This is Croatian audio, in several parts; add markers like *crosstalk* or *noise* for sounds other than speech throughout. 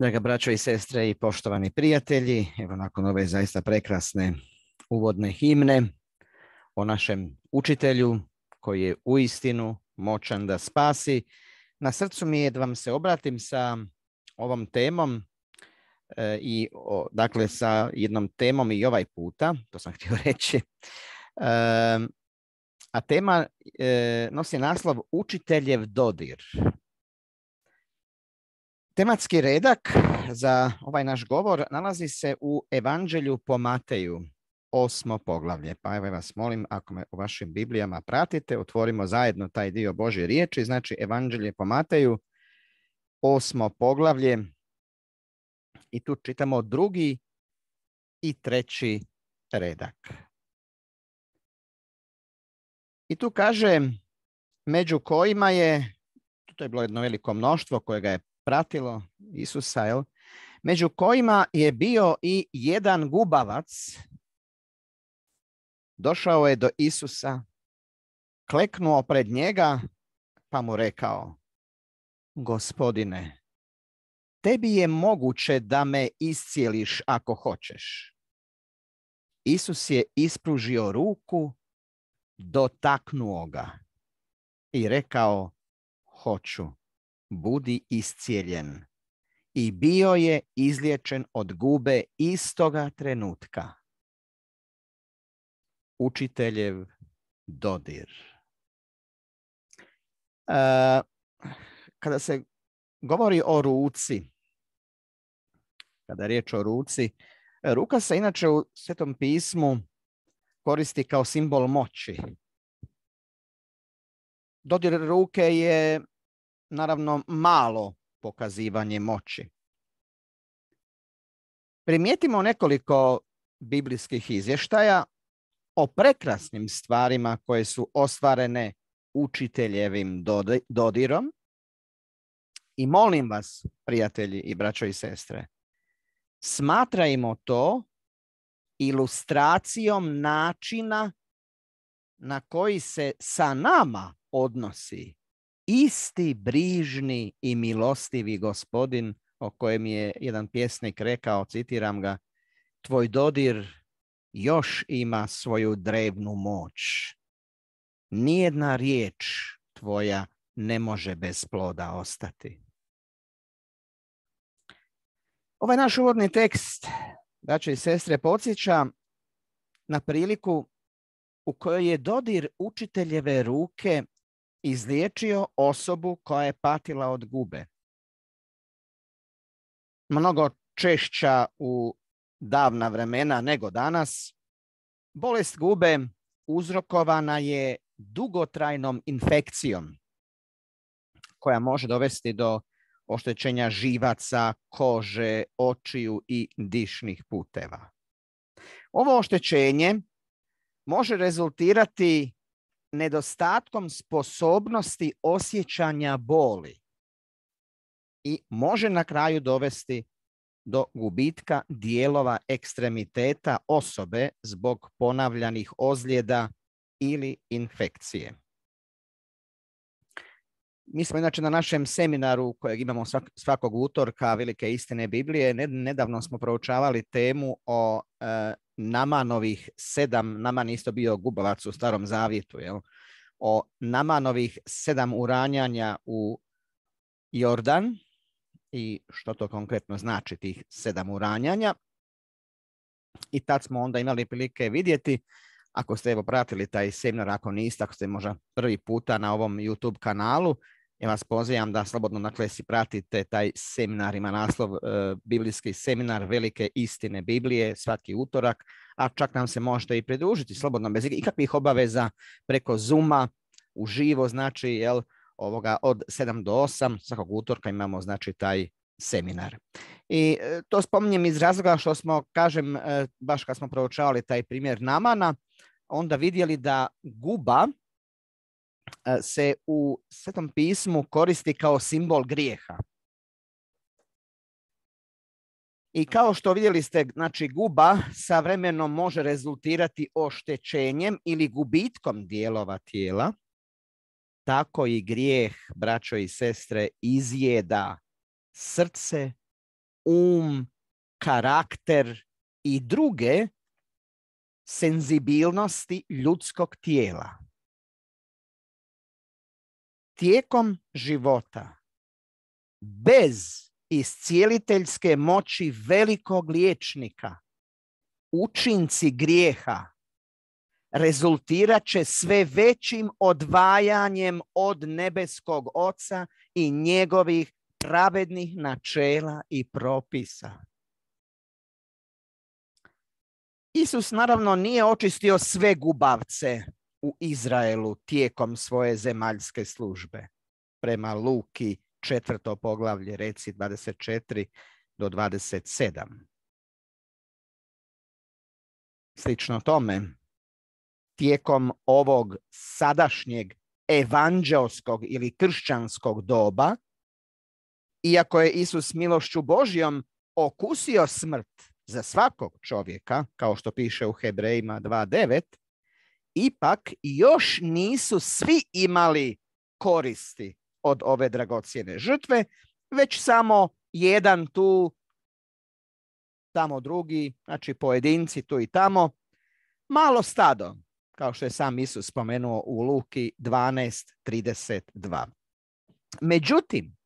Draga braćo i sestre i poštovani prijatelji, evo nakon ove zaista prekrasne uvodne himne o našem učitelju koji je uistinu moćan da spasi. Na srcu mi je da vam se obratim sa ovom temom e, i dakle sa jednom temom i ovaj puta, to sam *laughs* htio reći. E, a tema e, nosi naslov Učiteljev dodir. Tematski redak za ovaj naš govor nalazi se u Evanđelju po Mateju, osmo poglavlje. Pa evo vas molim, ako me u vašim Biblijama pratite, otvorimo zajedno taj dio Božje riječi, znači Evanđelje po Mateju, osmo poglavlje. I tu čitamo drugi i treći redak. I tu kaže, među kojima je, to je bilo jedno veliko mnoštvo ga je pratilo Isusa, jel? među kojima je bio i jedan gubavac. Došao je do Isusa, kleknuo pred njega, pa mu rekao, gospodine, tebi je moguće da me iscijeliš ako hoćeš. Isus je ispružio ruku, dotaknuo ga i rekao, hoću, budi iscijeljen. I bio je izliječen od gube istoga trenutka. Učiteljev dodir. E, kada se govori o ruci, kada je riječ o ruci, ruka se inače u Svetom pismu koristi kao simbol moći. Dodir ruke je naravno malo pokazivanje moći. Primijetimo nekoliko biblijskih izvještaja o prekrasnim stvarima koje su ostvarene učiteljevim dodirom. I molim vas, prijatelji i braćo i sestre, smatrajmo to ilustracijom načina na koji se sa nama odnosi isti brižni i milostivi gospodin o kojem je jedan pjesnik rekao, citiram ga, tvoj dodir još ima svoju drevnu moć. Nijedna riječ tvoja ne može bez ploda ostati. Ovaj naš uvodni tekst, braće i sestre, podsjeća na priliku u kojoj je dodir učiteljeve ruke izliječio osobu koja je patila od gube. Mnogo češća u davna vremena nego danas, bolest gube uzrokovana je dugotrajnom infekcijom koja može dovesti do oštećenja živaca, kože, očiju i dišnih puteva. Ovo oštećenje može rezultirati nedostatkom sposobnosti osjećanja boli i može na kraju dovesti do gubitka dijelova ekstremiteta osobe zbog ponavljanih ozljeda ili infekcije. Mi smo inače na našem seminaru kojeg imamo svakog utorka Velike istine Biblije, nedavno smo proučavali temu o e, Namanovih sedam, Naman isto bio gubovac u starom zavjetu, jel? o Namanovih sedam uranjanja u Jordan i što to konkretno znači tih sedam uranjanja. I tad smo onda imali prilike vidjeti, ako ste evo pratili taj seminar, ako niste, ako ste možda prvi puta na ovom YouTube kanalu, ja vas pozivam da slobodno na klesi pratite taj seminar, ima naslov e, Biblijski seminar Velike istine Biblije, svaki utorak, a čak nam se možete i pridružiti slobodno bez ikakvih obaveza preko Zuma, uživo, znači, jel, ovoga od 7 do 8 svakog utorka imamo znači taj seminar. I e, to spominjem iz razloga što smo, kažem, e, baš kad smo proučavali taj primjer Namana, onda vidjeli da guba E, se u Svetom pismu koristi kao simbol grijeha. I kao što vidjeli ste, znači guba sa vremenom može rezultirati oštećenjem ili gubitkom dijelova tijela. Tako i grijeh, braćo i sestre, izjeda srce, um, karakter i druge senzibilnosti ljudskog tijela tijekom života bez iscijeliteljske moći velikog liječnika učinci grijeha rezultirat će sve većim odvajanjem od nebeskog oca i njegovih pravednih načela i propisa. Isus naravno nije očistio sve gubavce u Izraelu tijekom svoje zemaljske službe. Prema Luki četvrto poglavlje, reci 24 do 27. Slično tome, tijekom ovog sadašnjeg evanđelskog ili kršćanskog doba, iako je Isus milošću Božijom okusio smrt za svakog čovjeka, kao što piše u Hebrejima 2.9, ipak još nisu svi imali koristi od ove dragocjene žrtve, već samo jedan tu, tamo drugi, znači pojedinci tu i tamo. Malo stado, kao što je sam Isus spomenuo u Luki 12.32. Međutim,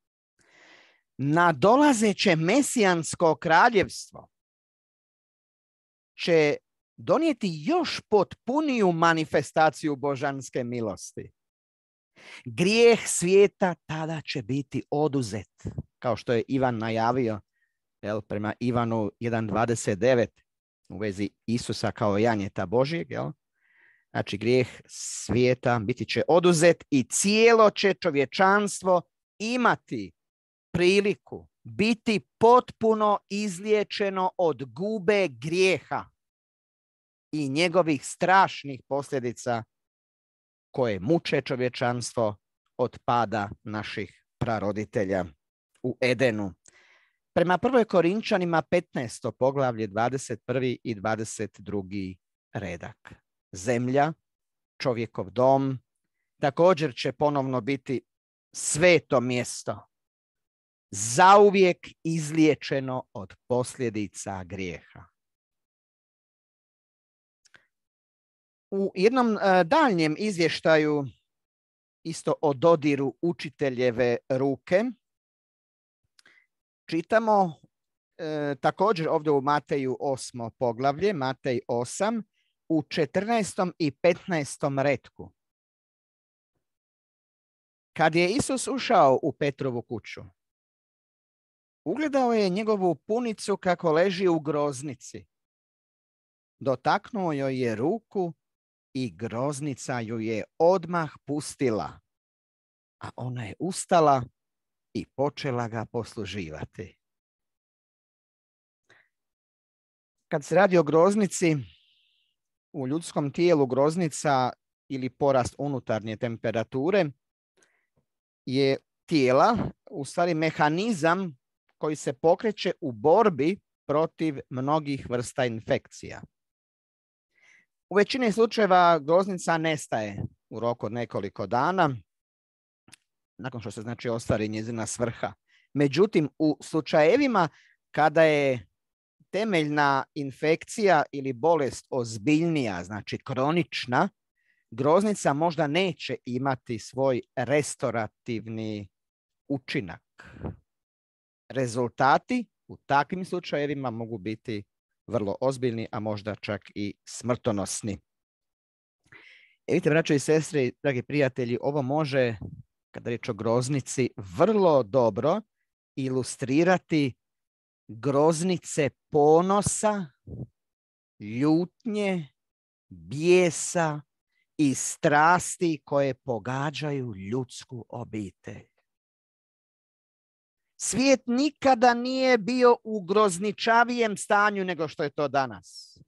na dolazeće mesijansko kraljevstvo će donijeti još potpuniju manifestaciju božanske milosti. Grijeh svijeta tada će biti oduzet, kao što je Ivan najavio jel, prema Ivanu 1.29 u vezi Isusa kao janjeta Božijeg. Jel? Znači grijeh svijeta biti će oduzet i cijelo će čovječanstvo imati priliku biti potpuno izliječeno od gube grijeha i njegovih strašnih posljedica koje muče čovječanstvo od pada naših praroditelja u Edenu. Prema prvoj Korinčanima 15. poglavlje 21. i 22. redak. Zemlja, čovjekov dom, također će ponovno biti sveto mjesto, zauvijek izliječeno od posljedica grijeha. U jednom e, daljnjem izvještaju isto o dodiru učiteljeve ruke čitamo e, također ovdje u Mateju 8. poglavlje, Matej 8, u 14. i 15. redku. Kad je Isus ušao u Petrovu kuću, ugledao je njegovu punicu kako leži u groznici. Dotaknuo joj je ruku i groznica ju je odmah pustila, a ona je ustala i počela ga posluživati. Kad se radi o groznici, u ljudskom tijelu groznica ili porast unutarnje temperature je tijela, u stvari mehanizam koji se pokreće u borbi protiv mnogih vrsta infekcija. U većini slučajeva groznica nestaje u roku od nekoliko dana, nakon što se znači ostvari njezina svrha. Međutim, u slučajevima kada je temeljna infekcija ili bolest ozbiljnija, znači kronična, groznica možda neće imati svoj restorativni učinak. Rezultati u takvim slučajevima mogu biti vrlo ozbiljni, a možda čak i smrtonosni. E vidite, braćo i sestre, dragi prijatelji, ovo može, kada riječ o groznici, vrlo dobro ilustrirati groznice ponosa, ljutnje, bijesa i strasti koje pogađaju ljudsku obitelj. Svijet nikada nije bio u grozničavijem stanju nego što je to danas.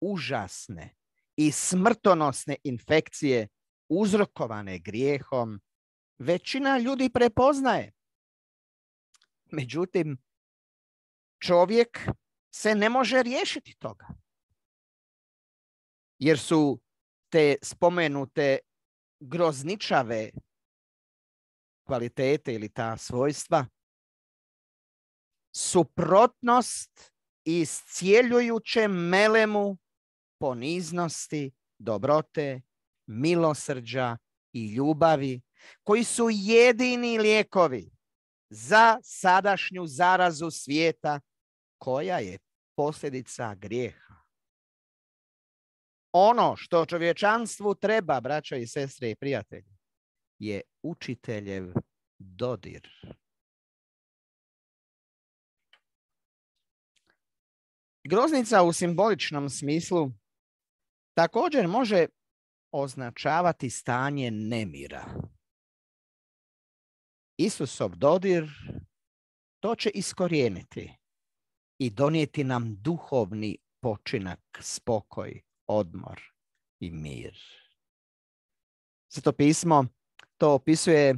Užasne i smrtonosne infekcije uzrokovane grijehom većina ljudi prepoznaje. Međutim, čovjek se ne može riješiti toga. Jer su te spomenute grozničave kvalitete ili ta svojstva, suprotnost iscijeljujuće melemu poniznosti, dobrote, milosrđa i ljubavi, koji su jedini lijekovi za sadašnju zarazu svijeta koja je posljedica grijeha. Ono što čovječanstvu treba, braćo i sestre i prijatelji, je učiteljev dodir. Groznica u simboličnom smislu također može označavati stanje nemira. Isusov dodir to će iskorijeniti i donijeti nam duhovni počinak, spokoj, odmor i mir. Zato pismo to opisuje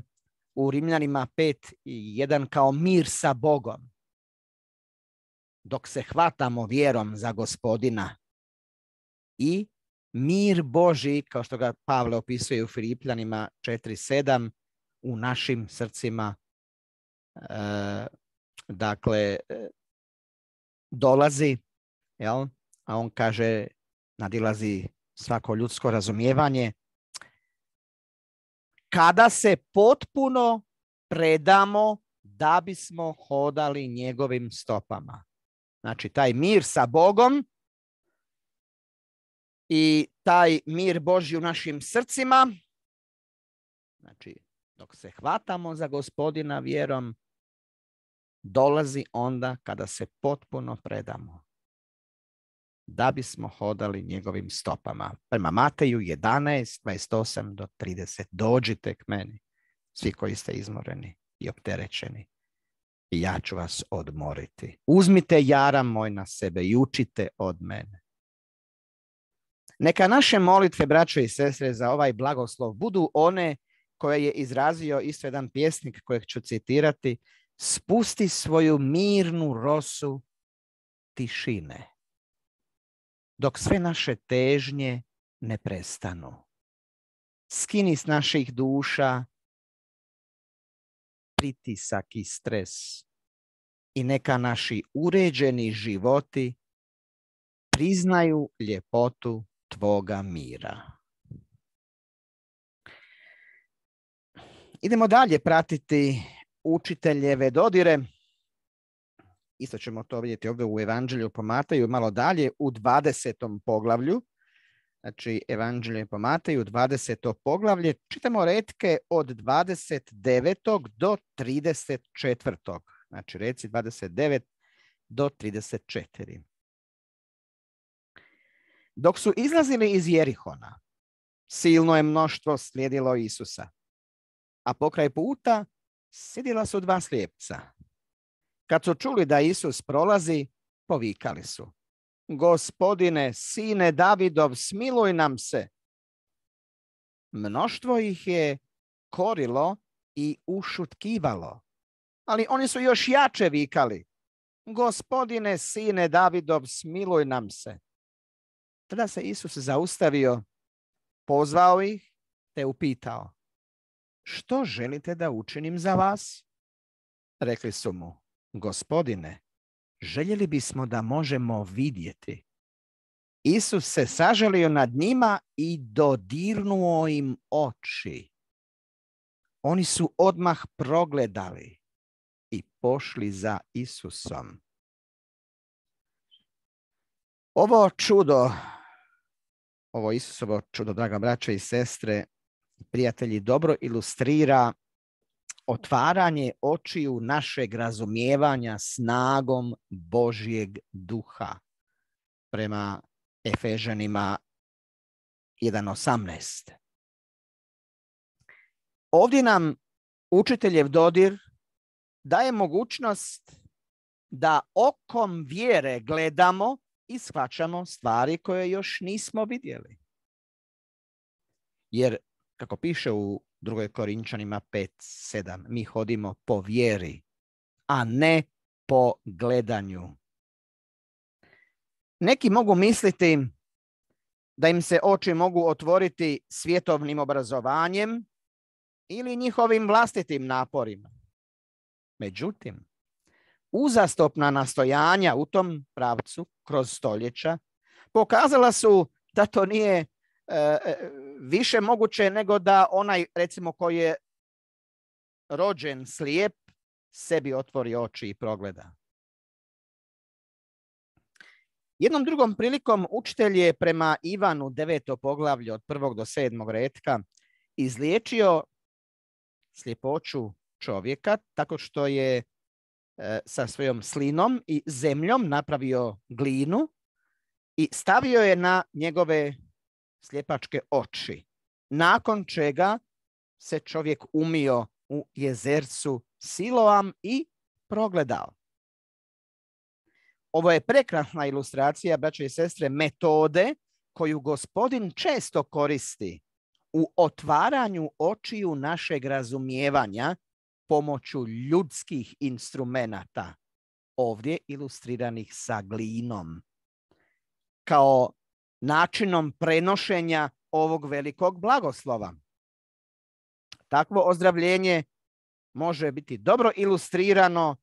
u Rimljanima 5 i kao mir sa Bogom. Dok se hvatamo vjerom za gospodina i mir Boži, kao što ga Pavle opisuje u Filipljanima 4.7, u našim srcima eh, dakle, eh, dolazi, jel? a on kaže, nadilazi svako ljudsko razumijevanje kada se potpuno predamo da bismo hodali njegovim stopama. Znači, taj mir sa Bogom i taj mir Božji u našim srcima, znači, dok se hvatamo za gospodina vjerom, dolazi onda kada se potpuno predamo da bismo hodali njegovim stopama. Prema Mateju 11, 28 do 30. Dođite k meni, svi koji ste izmoreni i opterećeni. I ja ću vas odmoriti. Uzmite jara moj na sebe i učite od mene. Neka naše molitve, braćo i sestre, za ovaj blagoslov budu one koje je izrazio isto jedan pjesnik kojeg ću citirati. Spusti svoju mirnu rosu tišine dok sve naše težnje ne prestanu. Skini s naših duša pritisak i stres i neka naši uređeni životi priznaju ljepotu tvoga mira. Idemo dalje pratiti učiteljeve dodire isto ćemo to vidjeti ovdje u Evanđelju po Mateju, malo dalje, u 20. poglavlju, znači Evanđelje po Mateju, 20. poglavlje, čitamo redke od 29. do 34. Znači reci 29 do 34. Dok su izlazili iz Jerihona, silno je mnoštvo slijedilo Isusa, a pokraj puta sjedila su dva slijepca, kad su čuli da Isus prolazi, povikali su. Gospodine, sine Davidov, smiluj nam se. Mnoštvo ih je korilo i ušutkivalo. Ali oni su još jače vikali. Gospodine, sine Davidov, smiluj nam se. Tada se Isus zaustavio, pozvao ih te upitao. Što želite da učinim za vas? Rekli su mu gospodine, željeli bismo da možemo vidjeti. Isus se sažalio nad njima i dodirnuo im oči. Oni su odmah progledali i pošli za Isusom. Ovo čudo, ovo Isusovo čudo, draga braća i sestre, prijatelji, dobro ilustrira otvaranje očiju našeg razumijevanja snagom Božjeg duha prema Efežanima 1.18. Ovdje nam učiteljev dodir daje mogućnost da okom vjere gledamo i shvaćamo stvari koje još nismo vidjeli. Jer, kako piše u 2. Korinčanima 5.7. Mi hodimo po vjeri, a ne po gledanju. Neki mogu misliti da im se oči mogu otvoriti svjetovnim obrazovanjem ili njihovim vlastitim naporima. Međutim, uzastopna nastojanja u tom pravcu kroz stoljeća pokazala su da to nije E, e, više moguće nego da onaj recimo koji je rođen slijep sebi otvori oči i progleda. Jednom drugom prilikom učitelj je prema Ivanu deveto poglavlje od prvog do sedmog retka izliječio sljepoću čovjeka tako što je e, sa svojom slinom i zemljom napravio glinu i stavio je na njegove sljepačke oči, nakon čega se čovjek umio u jezercu Siloam i progledao. Ovo je prekrasna ilustracija, braće i sestre, metode koju gospodin često koristi u otvaranju očiju našeg razumijevanja pomoću ljudskih instrumenata, ovdje ilustriranih sa glinom. Kao načinom prenošenja ovog velikog blagoslova. Takvo ozdravljenje može biti dobro ilustrirano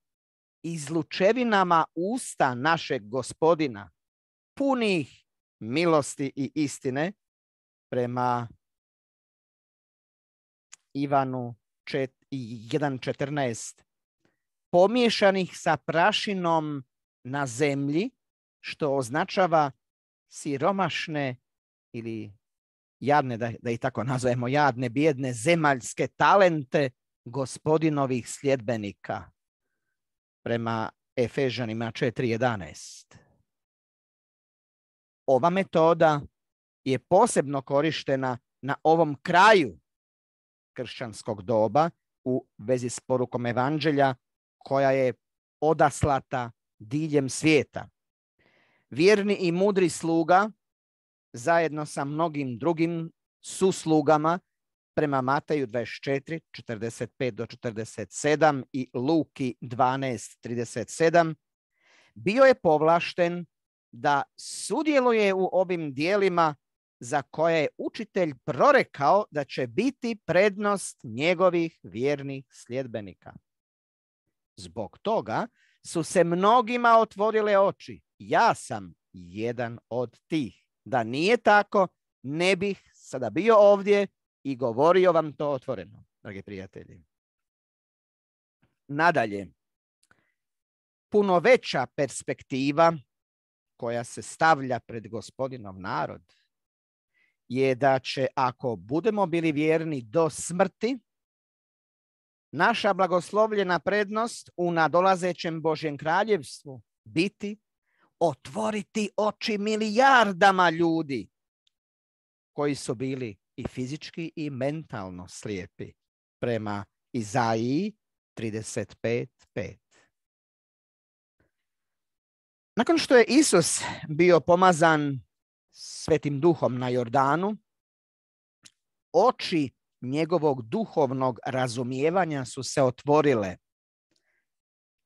izlučevinama usta našeg gospodina, punih milosti i istine prema Ivanu 1.14. Pomješanih sa prašinom na zemlji, što označava siromašne ili jadne, da, da ih tako nazovemo, jadne, bijedne, zemaljske talente gospodinovih sljedbenika prema Efežanima 4.11. Ova metoda je posebno korištena na ovom kraju kršćanskog doba u vezi s porukom evanđelja koja je odaslata diljem svijeta. Vjerni i mudri sluga zajedno sa mnogim drugim suslugama prema Mateju 24, 45 do 47 i Luki 12.37, bio je povlašten da sudjeluje u ovim dijelima za koje je učitelj prorekao da će biti prednost njegovih vjernih sljedbenika. Zbog toga su se mnogima otvorile oči ja sam jedan od tih. Da nije tako, ne bih sada bio ovdje i govorio vam to otvoreno, dragi prijatelji. Nadalje, puno veća perspektiva koja se stavlja pred gospodinom narod je da će ako budemo bili vjerni do smrti, naša blagoslovljena prednost u nadolazećem Božjem kraljevstvu biti otvoriti oči milijardama ljudi koji su bili i fizički i mentalno slijepi prema Izaiji 35.5. Nakon što je Isus bio pomazan svetim duhom na Jordanu, oči njegovog duhovnog razumijevanja su se otvorile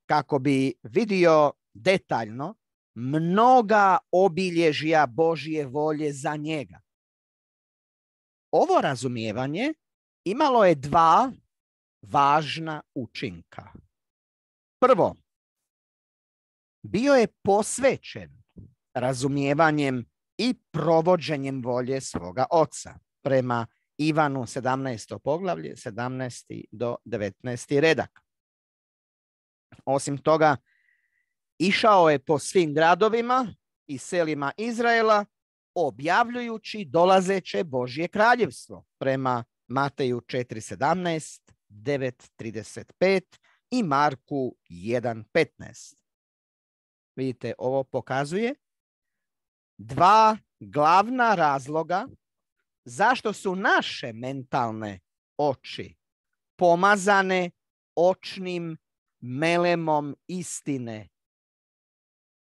kako bi vidio detaljno mnoga obilježja Božje volje za njega. Ovo razumijevanje imalo je dva važna učinka. Prvo, bio je posvećen razumijevanjem i provođenjem volje svoga oca prema Ivanu 17. poglavlje, 17. do 19. redak. Osim toga, Išao je po svim gradovima i selima Izraela objavljujući dolazeće Božje kraljevstvo prema Mateju 4.17, 9.35 i Marku 1.15. Vidite, ovo pokazuje dva glavna razloga zašto su naše mentalne oči pomazane očnim melemom istine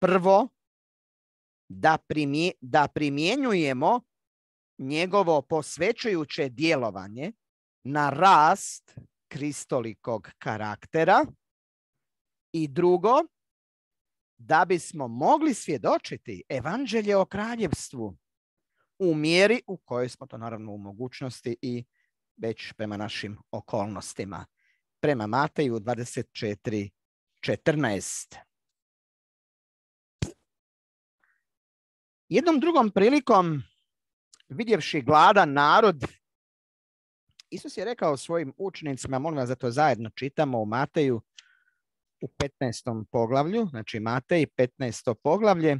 prvo da, da primjenjujemo njegovo posvećujuće djelovanje na rast kristolikog karaktera i drugo, da bismo mogli svjedočiti evanđelje o kraljevstvu u mjeri u kojoj smo to naravno u mogućnosti i već prema našim okolnostima. Prema Mateju 24.14. Jednom drugom prilikom, vidjevši gladan narod, Isus je rekao svojim učenicima, molim vas da to zajedno čitamo u Mateju u 15. poglavlju, znači Matej 15. poglavlje,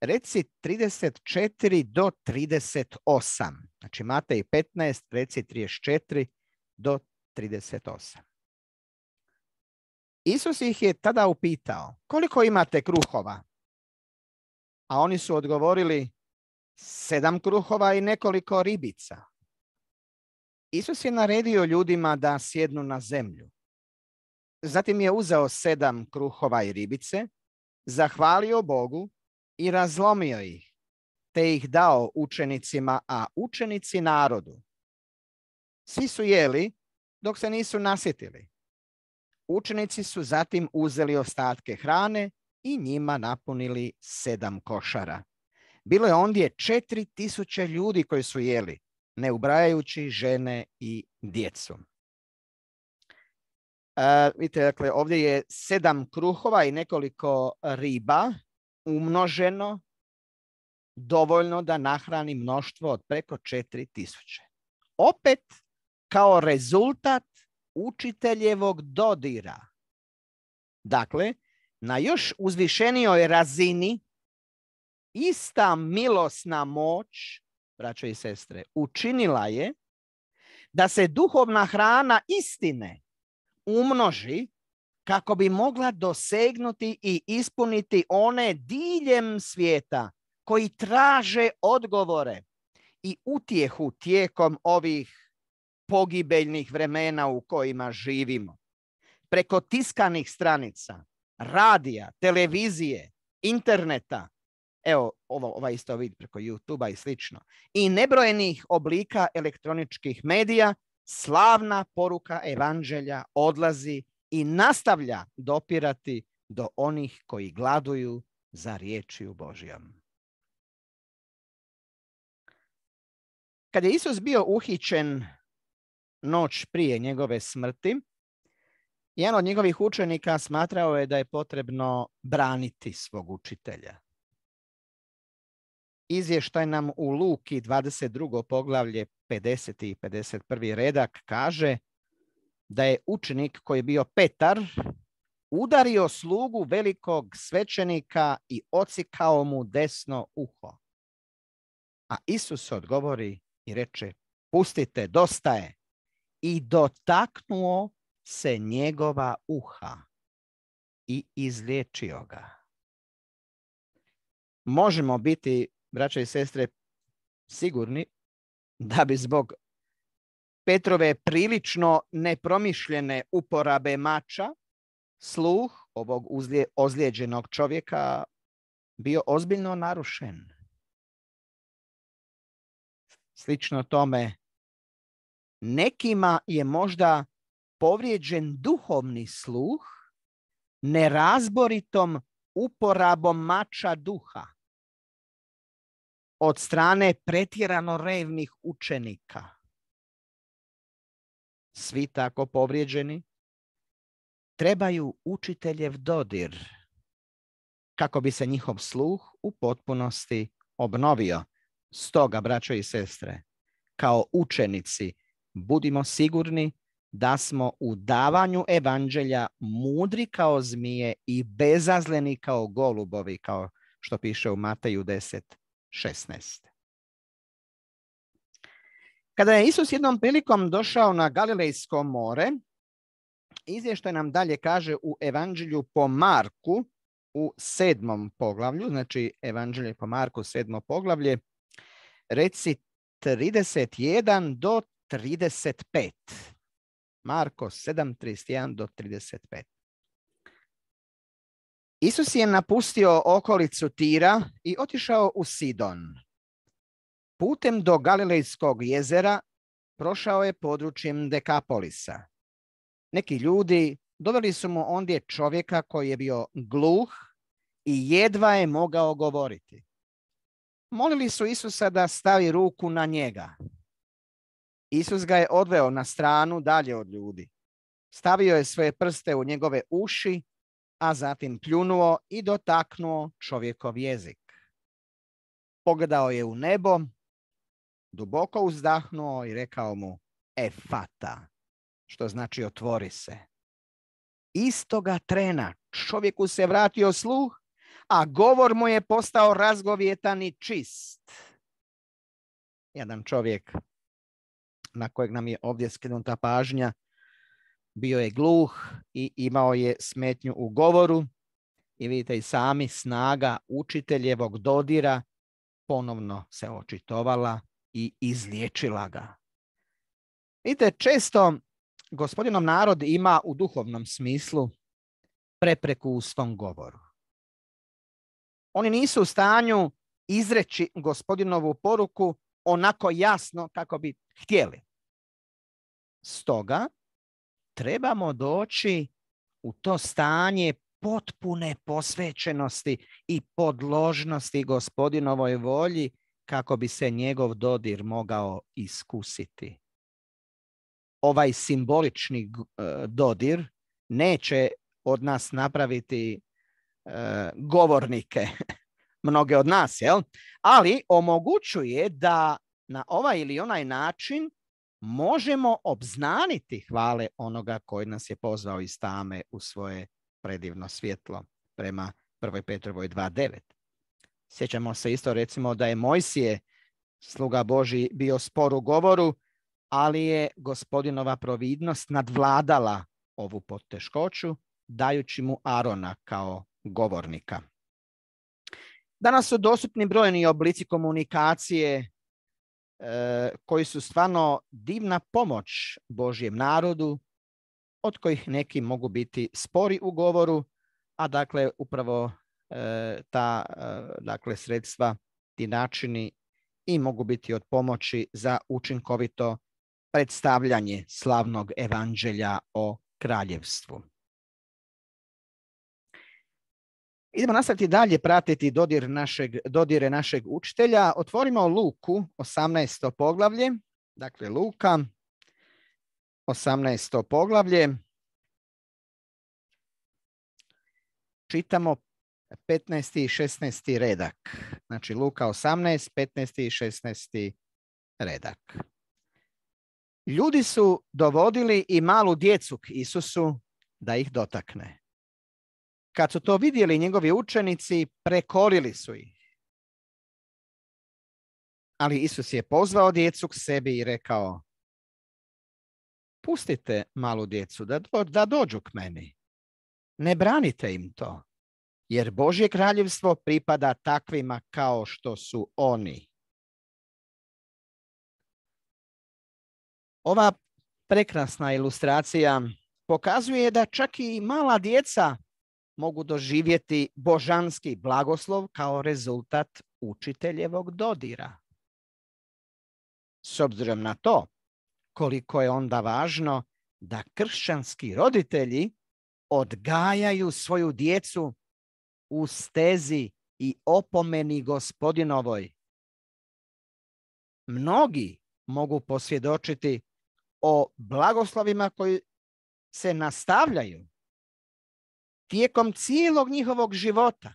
reci 34 do 38. Znači Matej 15, reci 34 do 38. Isus ih je tada upitao, koliko imate kruhova? a oni su odgovorili sedam kruhova i nekoliko ribica. Isus je naredio ljudima da sjednu na zemlju. Zatim je uzeo sedam kruhova i ribice, zahvalio Bogu i razlomio ih, te ih dao učenicima, a učenici narodu. Svi su jeli dok se nisu nasjetili. Učenici su zatim uzeli ostatke hrane i njima napunili sedam košara. Bilo je ondje četiri tisuće ljudi koji su jeli, ne ubrajajući žene i djecu. E, vidite, dakle, ovdje je sedam kruhova i nekoliko riba umnoženo dovoljno da nahrani mnoštvo od preko četiri tisuće. Opet kao rezultat učiteljevog dodira. Dakle, na još uzvišenijoj razini ista milosna moć, braćo i sestre, učinila je da se duhovna hrana istine umnoži kako bi mogla dosegnuti i ispuniti one diljem svijeta koji traže odgovore i utjehu tijekom ovih pogibeljnih vremena u kojima živimo. Preko tiskanih stranica, radija, televizije, interneta, evo ovo, ovaj isto vid preko youtube i slično, i nebrojenih oblika elektroničkih medija, slavna poruka evanđelja odlazi i nastavlja dopirati do onih koji gladuju za u Božijom. Kad je Isus bio uhićen noć prije njegove smrti, jedan od njegovih učenika smatrao je da je potrebno braniti svog učitelja. Izvještaj nam u Luki 22. poglavlje 50. i 51. redak kaže da je učenik koji je bio Petar udario slugu velikog svećenika i ocikao mu desno uho. A Isus odgovori i reče, pustite, dosta je. I dotaknuo se njegova uha i izliječio ga. Možemo biti, braće i sestre, sigurni da bi zbog Petrove prilično nepromišljene uporabe mača, sluh ovog uzlje, ozlijeđenog čovjeka bio ozbiljno narušen. Slično tome, nekima je možda povrijeđen duhovni sluh nerazboritom uporabom mača duha od strane pretjerano revnih učenika. Svi tako povrijeđeni trebaju učiteljev dodir kako bi se njihov sluh u potpunosti obnovio. Stoga, braćo i sestre, kao učenici budimo sigurni da smo u davanju evanđelja mudri kao zmije i bezazleni kao golubovi, kao što piše u Mateju 10.16. Kada je Isus jednom prilikom došao na Galilejsko more, izvještaj nam dalje kaže u evanđelju po Marku u sedmom poglavlju, znači evanđelje po Marku sedmo poglavlje, reci 31 do 35. Marko 7, do 35. Isus je napustio okolicu Tira i otišao u Sidon. Putem do Galilejskog jezera prošao je područjem Dekapolisa. Neki ljudi doveli su mu ondje čovjeka koji je bio gluh i jedva je mogao govoriti. Molili su Isusa da stavi ruku na njega. Isus ga je odveo na stranu dalje od ljudi. Stavio je svoje prste u njegove uši, a zatim pljunuo i dotaknuo čovjekov jezik. Pogledao je u nebo, duboko uzdahnuo i rekao mu efata, što znači otvori se. Istoga trena čovjeku se vratio sluh, a govor mu je postao razgovjetan i čist. Jedan čovjek na kojeg nam je ovdje skrenuta pažnja, bio je gluh i imao je smetnju u govoru. I vidite i sami snaga učiteljevog dodira ponovno se očitovala i izliječila ga. Vidite, često gospodinom narod ima u duhovnom smislu prepreku u svom govoru. Oni nisu u stanju izreći gospodinovu poruku onako jasno kako bi htjeli. Stoga trebamo doći u to stanje potpune posvećenosti i podložnosti gospodinovoj volji kako bi se njegov dodir mogao iskusiti. Ovaj simbolični e, dodir neće od nas napraviti e, govornike, *laughs* mnoge od nas, jel? ali omogućuje da na ovaj ili onaj način možemo obznaniti hvale onoga koji nas je pozvao iz tame u svoje predivno svjetlo prema 1. Petrovoj 2.9. Sjećamo se isto recimo da je Mojsije, sluga Boži, bio spor u govoru, ali je gospodinova providnost nadvladala ovu poteškoću, dajući mu Arona kao govornika. Danas su dostupni brojni oblici komunikacije E, koji su stvarno divna pomoć Božjem narodu, od kojih neki mogu biti spori u govoru, a dakle upravo e, ta e, dakle, sredstva, ti načini i mogu biti od pomoći za učinkovito predstavljanje slavnog evanđelja o kraljevstvu. Idemo nastaviti dalje pratiti dodir našeg, dodire našeg učitelja. Otvorimo Luku, 18. poglavlje. Dakle, Luka, 18. poglavlje. Čitamo 15. i 16. redak. Znači, Luka 18, 15. i 16. redak. Ljudi su dovodili i malu djecu k Isusu da ih dotakne. Kad su to vidjeli njegovi učenici, prekorili su ih. Ali Isus je pozvao djecu k sebi i rekao, pustite malu djecu da, da dođu k meni. Ne branite im to, jer Božje kraljevstvo pripada takvima kao što su oni. Ova prekrasna ilustracija pokazuje da čak i mala djeca mogu doživjeti božanski blagoslov kao rezultat učiteljevog dodira. S obzirom na to, koliko je onda važno da kršćanski roditelji odgajaju svoju djecu u stezi i opomeni gospodinovoj. Mnogi mogu posvjedočiti o blagoslovima koji se nastavljaju tijekom cijelog njihovog života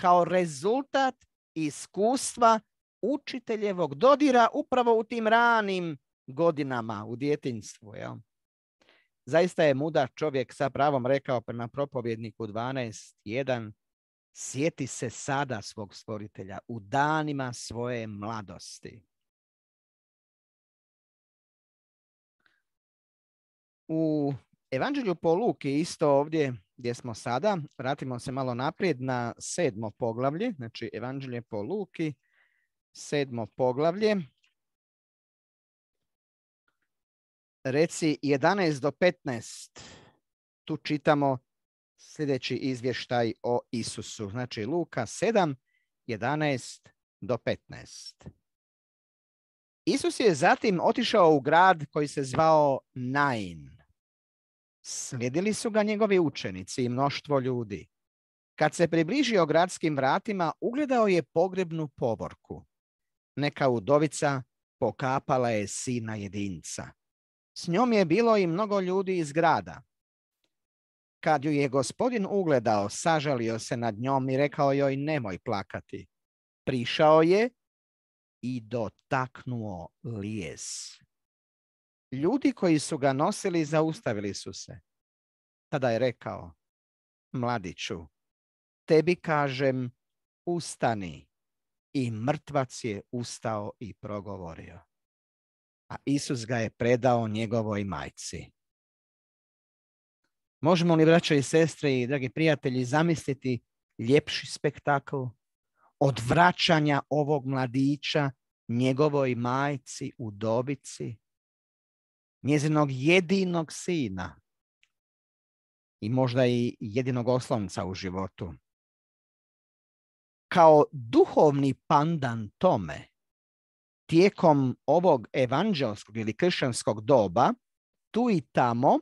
kao rezultat iskustva učiteljevog dodira upravo u tim ranim godinama u djetinjstvu. Zaista je mudar čovjek sa pravom rekao prema propovjedniku 12.1 Sjeti se sada svog stvoritelja u danima svoje mladosti. U Evanđelju po Luki isto ovdje gdje smo sada. Vratimo se malo naprijed na sedmo poglavlje, znači Evanđelje po Luki, sedmo poglavlje. Reci 11 do 15, tu čitamo sljedeći izvještaj o Isusu. Znači Luka 7, 11 do 15. Isus je zatim otišao u grad koji se zvao Nain Slijedili su ga njegovi učenici i mnoštvo ljudi. Kad se približio gradskim vratima, ugledao je pogrebnu povorku. Neka udovica pokapala je sina jedinca. S njom je bilo i mnogo ljudi iz grada. Kad ju je gospodin ugledao, sažalio se nad njom i rekao joj nemoj plakati. Prišao je i dotaknuo lijes ljudi koji su ga nosili zaustavili su se. Tada je rekao, mladiću, tebi kažem, ustani. I mrtvac je ustao i progovorio. A Isus ga je predao njegovoj majci. Možemo li, braćo i sestre i dragi prijatelji, zamisliti ljepši spektakl od vraćanja ovog mladića njegovoj majci u dobici njezinog jedinog sina i možda i jedinog oslonca u životu. Kao duhovni pandan tome, tijekom ovog evanđelskog ili kršćanskog doba, tu i tamo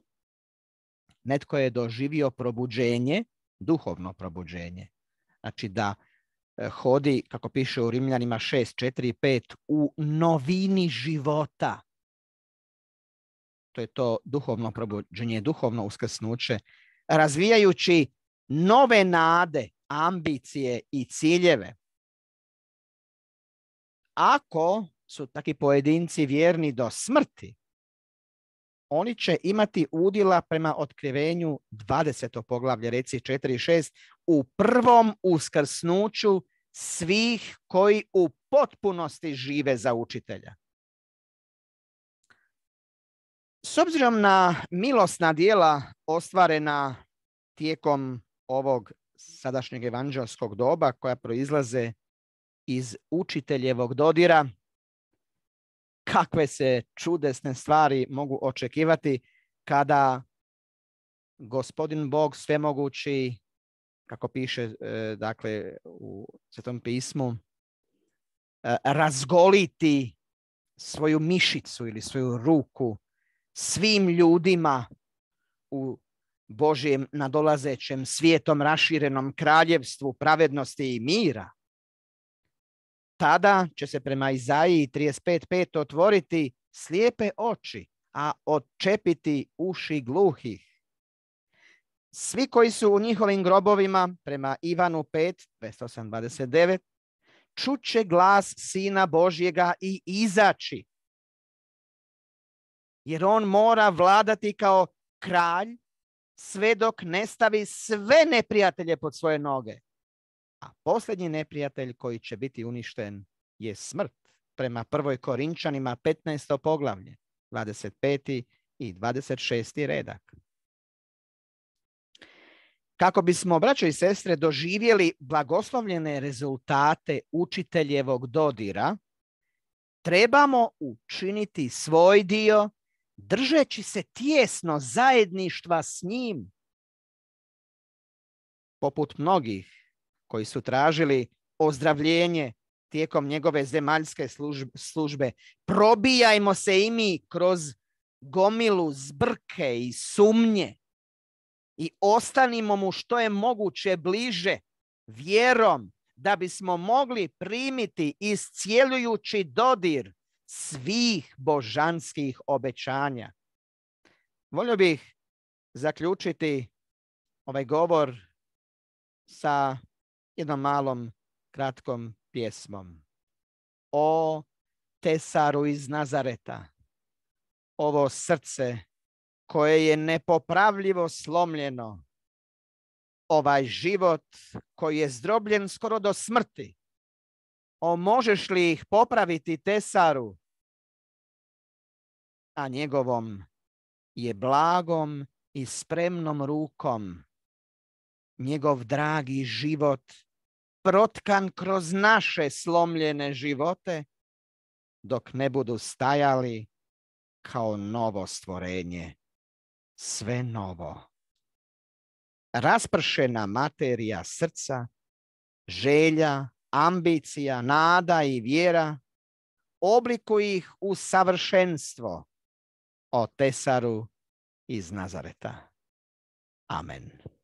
netko je doživio probuđenje, duhovno probuđenje. Znači da e, hodi, kako piše u Rimljanima 6, 4 5, u novini života što je to duhovno probuđenje, duhovno uskrsnuće, razvijajući nove nade, ambicije i ciljeve. Ako su takvi pojedinci vjerni do smrti, oni će imati udjela prema otkrivenju 20. poglavlje reci 4 i 6 u prvom uskrsnuću svih koji u potpunosti žive za učitelja. S obzirom na milosna dijela ostvarena tijekom ovog sadašnjeg evanđelskog doba koja proizlaze iz učiteljevog dodira, kakve se čudesne stvari mogu očekivati kada gospodin Bog svemogući, kako piše e, dakle u Svetom pismu, e, razgoliti svoju mišicu ili svoju ruku svim ljudima u Božijem nadolazećem svijetom raširenom kraljevstvu pravednosti i mira, tada će se prema Izaiji 35.5 otvoriti slijepe oči, a odčepiti uši gluhih. Svi koji su u njihovim grobovima, prema Ivanu 5, 28.29, čuće glas Sina Božjega i izaći jer on mora vladati kao kralj sve dok ne stavi sve neprijatelje pod svoje noge. A posljednji neprijatelj koji će biti uništen je smrt prema prvoj Korinčanima 15. poglavlje, 25. i 26. redak. Kako bismo, braćo i sestre, doživjeli blagoslovljene rezultate učiteljevog dodira, trebamo učiniti svoj dio držeći se tjesno zajedništva s njim, poput mnogih koji su tražili ozdravljenje tijekom njegove zemaljske službe. Probijajmo se i mi kroz gomilu zbrke i sumnje i ostanimo mu što je moguće bliže vjerom da bismo mogli primiti iscijeljujući dodir svih božanskih obećanja. Volio bih zaključiti ovaj govor sa jednom malom kratkom pjesmom. O Tesaru iz Nazareta, ovo srce koje je nepopravljivo slomljeno, ovaj život koji je zdrobljen skoro do smrti, o možeš li ih popraviti Tesaru? A njegovom je blagom i spremnom rukom. Njegov dragi život protkan kroz naše slomljene živote, dok ne budu stajali kao novo stvorenje. Sve novo. Raspršena materija srca, želja, ambicija, nada i vjera oblikuju ih u savršenstvo o Tesaru iz Nazareta. Amen.